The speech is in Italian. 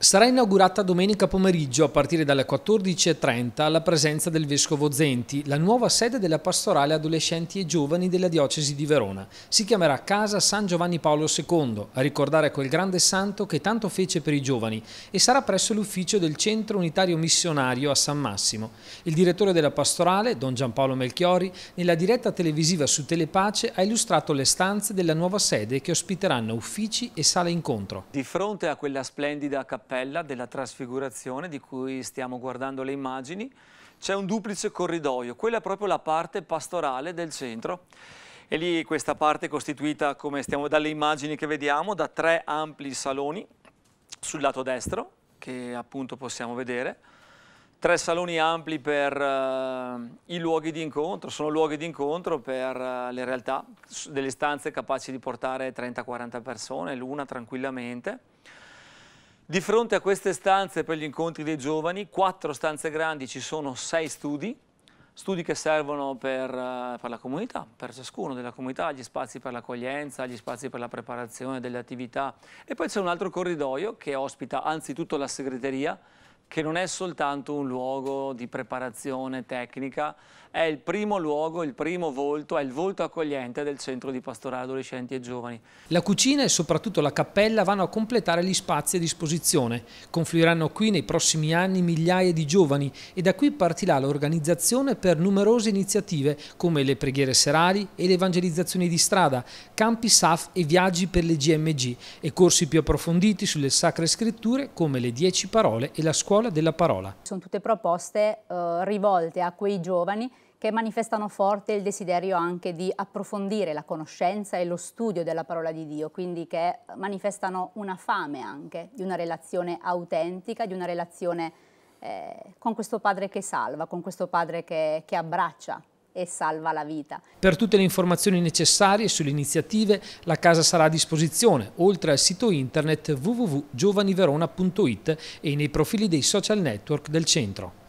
Sarà inaugurata domenica pomeriggio a partire dalle 14.30 la presenza del Vescovo Zenti, la nuova sede della pastorale adolescenti e giovani della diocesi di Verona. Si chiamerà Casa San Giovanni Paolo II, a ricordare quel grande santo che tanto fece per i giovani e sarà presso l'ufficio del Centro Unitario Missionario a San Massimo. Il direttore della pastorale, Don Giampaolo Melchiori, nella diretta televisiva su Telepace ha illustrato le stanze della nuova sede che ospiteranno uffici e sale incontro. Di fronte a quella splendida cappella cappella della trasfigurazione di cui stiamo guardando le immagini, c'è un duplice corridoio, quella è proprio la parte pastorale del centro e lì questa parte è costituita, come stiamo dalle immagini che vediamo, da tre ampli saloni sul lato destro, che appunto possiamo vedere, tre saloni ampli per uh, i luoghi di incontro, sono luoghi di incontro per uh, le realtà, delle stanze capaci di portare 30-40 persone, l'una tranquillamente, di fronte a queste stanze per gli incontri dei giovani, quattro stanze grandi, ci sono sei studi, studi che servono per, eh, per la comunità, per ciascuno della comunità, gli spazi per l'accoglienza, gli spazi per la preparazione delle attività e poi c'è un altro corridoio che ospita anzitutto la segreteria che non è soltanto un luogo di preparazione tecnica, è il primo luogo, il primo volto, è il volto accogliente del centro di pastorale adolescenti e giovani. La cucina e soprattutto la cappella vanno a completare gli spazi a disposizione. Confluiranno qui nei prossimi anni migliaia di giovani e da qui partirà l'organizzazione per numerose iniziative come le preghiere serali e le evangelizzazioni di strada, campi SAF e viaggi per le GMG e corsi più approfonditi sulle sacre scritture come le dieci parole e la scuola scuola della parola. Sono tutte proposte eh, rivolte a quei giovani che manifestano forte il desiderio anche di approfondire la conoscenza e lo studio della parola di Dio, quindi che manifestano una fame anche di una relazione autentica, di una relazione eh, con questo Padre che salva, con questo Padre che, che abbraccia e salva la vita. Per tutte le informazioni necessarie sulle iniziative la casa sarà a disposizione, oltre al sito internet www.giovaniverona.it e nei profili dei social network del centro.